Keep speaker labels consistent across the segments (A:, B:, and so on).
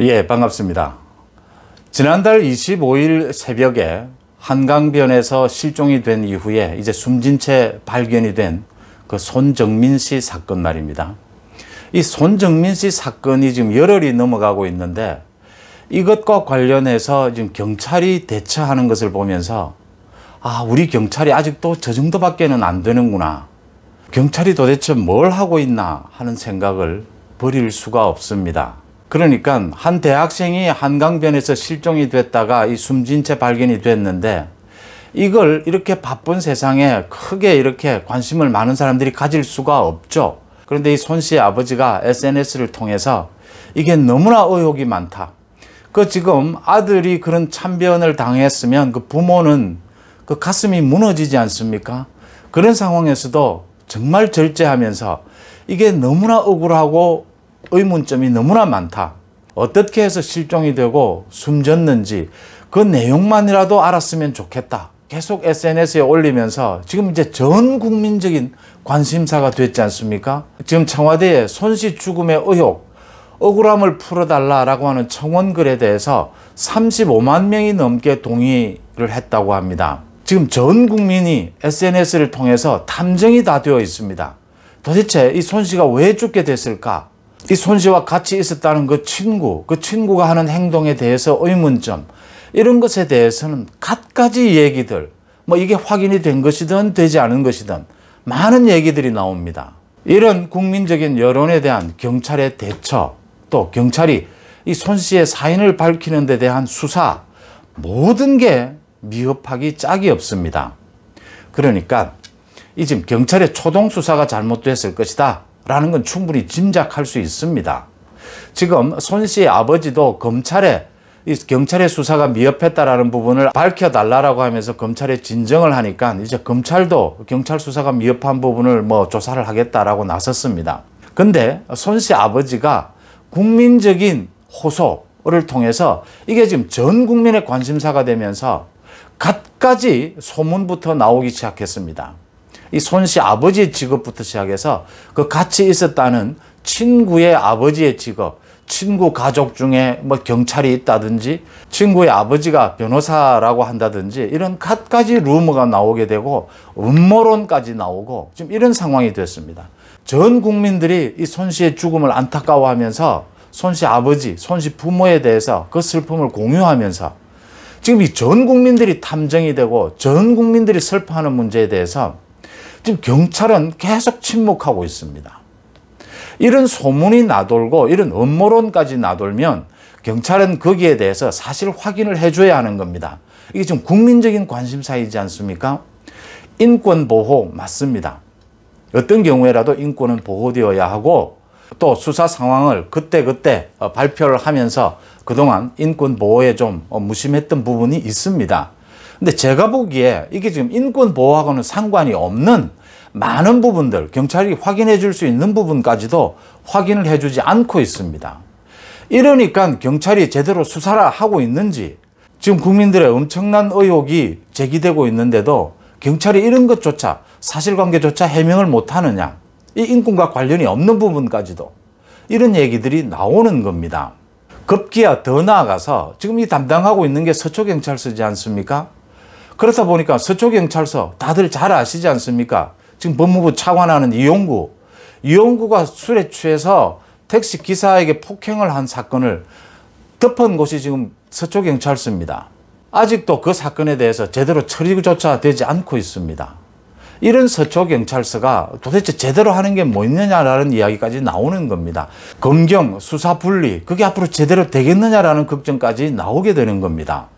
A: 예, 반갑습니다. 지난달 25일 새벽에 한강변에서 실종이 된 이후에 이제 숨진 채 발견이 된 그 손정민 씨 사건 말입니다. 이 손정민 씨 사건이 지금 열흘이 넘어가고 있는데 이것과 관련해서 지금 경찰이 대처하는 것을 보면서 아, 우리 경찰이 아직도 저 정도밖에는 안 되는구나. 경찰이 도대체 뭘 하고 있나 하는 생각을 버릴 수가 없습니다. 그러니까 한 대학생이 한강변에서 실종이 됐다가 이 숨진 채 발견이 됐는데 이걸 이렇게 바쁜 세상에 크게 이렇게 관심을 많은 사람들이 가질 수가 없죠. 그런데 이 손 씨의 아버지가 SNS를 통해서 이게 너무나 의혹이 많다. 그 지금 아들이 그런 참변을 당했으면 그 부모는 그 가슴이 무너지지 않습니까? 그런 상황에서도 정말 절제하면서 이게 너무나 억울하고 의문점이 너무나 많다. 어떻게 해서 실종이 되고 숨졌는지 그 내용만이라도 알았으면 좋겠다. 계속 SNS에 올리면서 지금 이제 전 국민적인 관심사가 됐지 않습니까? 지금 청와대의 손씨 죽음의 의혹, 억울함을 풀어달라라고 하는 청원글에 대해서 35만 명이 넘게 동의를 했다고 합니다. 지금 전 국민이 SNS를 통해서 탐정이 다 되어 있습니다. 도대체 이 손씨가 왜 죽게 됐을까? 이 손씨와 같이 있었다는 그 친구, 그 친구가 하는 행동에 대해서 의문점, 이런 것에 대해서는 갖가지 얘기들, 뭐 이게 확인이 된 것이든 되지 않은 것이든 많은 얘기들이 나옵니다. 이런 국민적인 여론에 대한 경찰의 대처, 또 경찰이 이 손씨의 사인을 밝히는 데 대한 수사, 모든 게 미흡하기 짝이 없습니다. 그러니까 이 지금 경찰의 초동 수사가 잘못됐을 것이다. 라는 건 충분히 짐작할 수 있습니다. 지금 손 씨의 아버지도 검찰에 경찰의 수사가 미흡했다라는 부분을 밝혀달라라고 하면서 검찰에 진정을 하니까 이제 검찰도 경찰 수사가 미흡한 부분을 뭐 조사를 하겠다라고 나섰습니다. 근데 손 씨 아버지가 국민적인 호소를 통해서 이게 지금 전 국민의 관심사가 되면서 갖가지 소문부터 나오기 시작했습니다. 이손씨 아버지의 직업부터 시작해서 그 같이 있었다는 친구의 아버지의 직업, 친구 가족 중에 뭐 경찰이 있다든지 친구의 아버지가 변호사라고 한다든지 이런 갖가지 루머가 나오게 되고 음모론까지 나오고 지금 이런 상황이 됐습니다. 전 국민들이 이 손 씨의 죽음을 안타까워하면서 손씨 아버지, 손씨 부모에 대해서 그 슬픔을 공유하면서 지금 이 전 국민들이 탐정이 되고 전 국민들이 슬퍼하는 문제에 대해서 지금 경찰은 계속 침묵하고 있습니다. 이런 소문이 나돌고 이런 음모론까지 나돌면 경찰은 거기에 대해서 사실 확인을 해줘야 하는 겁니다. 이게 지금 국민적인 관심사이지 않습니까? 인권 보호 맞습니다. 어떤 경우에라도 인권은 보호되어야 하고 또 수사 상황을 그때그때 어, 발표를 하면서 그동안 인권 보호에 좀 어, 무심했던 부분이 있습니다. 근데 제가 보기에 이게 지금 인권보호하고는 상관이 없는 많은 부분들, 경찰이 확인해 줄 수 있는 부분까지도 확인을 해주지 않고 있습니다. 이러니까 경찰이 제대로 수사를 하고 있는지 지금 국민들의 엄청난 의혹이 제기되고 있는데도 경찰이 이런 것조차 사실관계조차 해명을 못하느냐 이 인권과 관련이 없는 부분까지도 이런 얘기들이 나오는 겁니다. 급기야 더 나아가서 지금 이 담당하고 있는 게 서초경찰서지 않습니까? 그렇다 보니까 서초경찰서 다들 잘 아시지 않습니까? 지금 법무부 차관하는 이용구. 이용구가 술에 취해서 택시 기사에게 폭행을 한 사건을 덮은 곳이 지금 서초경찰서입니다. 아직도 그 사건에 대해서 제대로 처리조차 되지 않고 있습니다. 이런 서초경찰서가 도대체 제대로 하는 게 뭐 있느냐라는 이야기까지 나오는 겁니다. 검경, 수사 분리, 그게 앞으로 제대로 되겠느냐라는 걱정까지 나오게 되는 겁니다.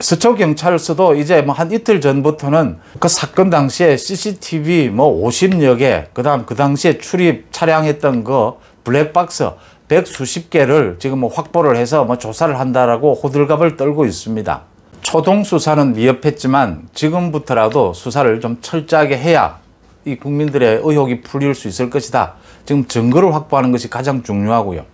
A: 서초 경찰서도 이제 뭐 한 이틀 전부터는 그 사건 당시에 CCTV 뭐 50여 개, 그다음 그 당시에 출입 차량했던 거 블랙박스 백 수십 개를 지금 뭐 확보를 해서 뭐 조사를 한다라고 호들갑을 떨고 있습니다. 초동 수사는 위협했지만 지금부터라도 수사를 좀 철저하게 해야 이 국민들의 의혹이 풀릴 수 있을 것이다. 지금 증거를 확보하는 것이 가장 중요하고요.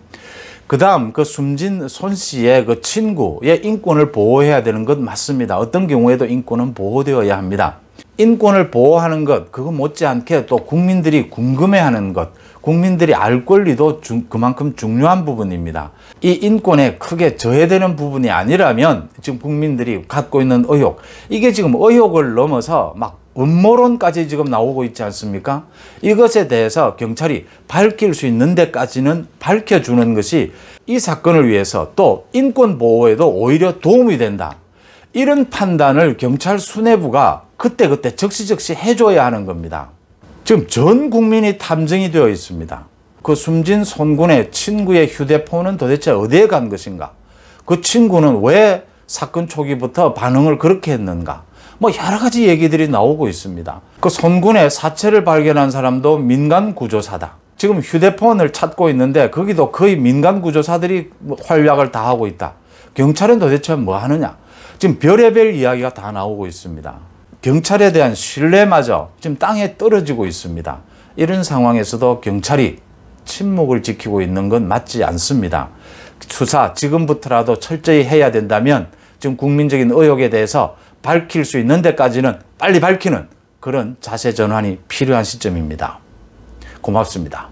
A: 그다음 그 숨진 손 씨의 그 친구의 인권을 보호해야 되는 것 맞습니다. 어떤 경우에도 인권은 보호되어야 합니다. 인권을 보호하는 것, 그거 못지않게 또 국민들이 궁금해하는 것, 국민들이 알 권리도 중, 그만큼 중요한 부분입니다. 이 인권에 크게 저해되는 부분이 아니라면 지금 국민들이 갖고 있는 의혹, 이게 지금 의혹을 넘어서 막 음모론까지 지금 나오고 있지 않습니까? 이것에 대해서 경찰이 밝힐 수 있는 데까지는 밝혀주는 것이 이 사건을 위해서 또 인권 보호에도 오히려 도움이 된다. 이런 판단을 경찰 수뇌부가 그때그때 적시적시 해줘야 하는 겁니다. 지금 전 국민이 탐정이 되어 있습니다. 그 숨진 손군의 친구의 휴대폰은 도대체 어디에 간 것인가? 그 친구는 왜 사건 초기부터 반응을 그렇게 했는가? 뭐 여러 가지 얘기들이 나오고 있습니다. 그 손군의 사체를 발견한 사람도 민간 구조사다. 지금 휴대폰을 찾고 있는데 거기도 거의 민간 구조사들이 뭐 활약을 다 하고 있다. 경찰은 도대체 뭐 하느냐? 지금 별의별 이야기가 다 나오고 있습니다. 경찰에 대한 신뢰마저 지금 땅에 떨어지고 있습니다. 이런 상황에서도 경찰이 침묵을 지키고 있는 건 맞지 않습니다. 수사 지금부터라도 철저히 해야 된다면 지금 국민적인 의혹에 대해서 밝힐 수 있는 데까지는 빨리 밝히는 그런 자세 전환이 필요한 시점입니다. 고맙습니다.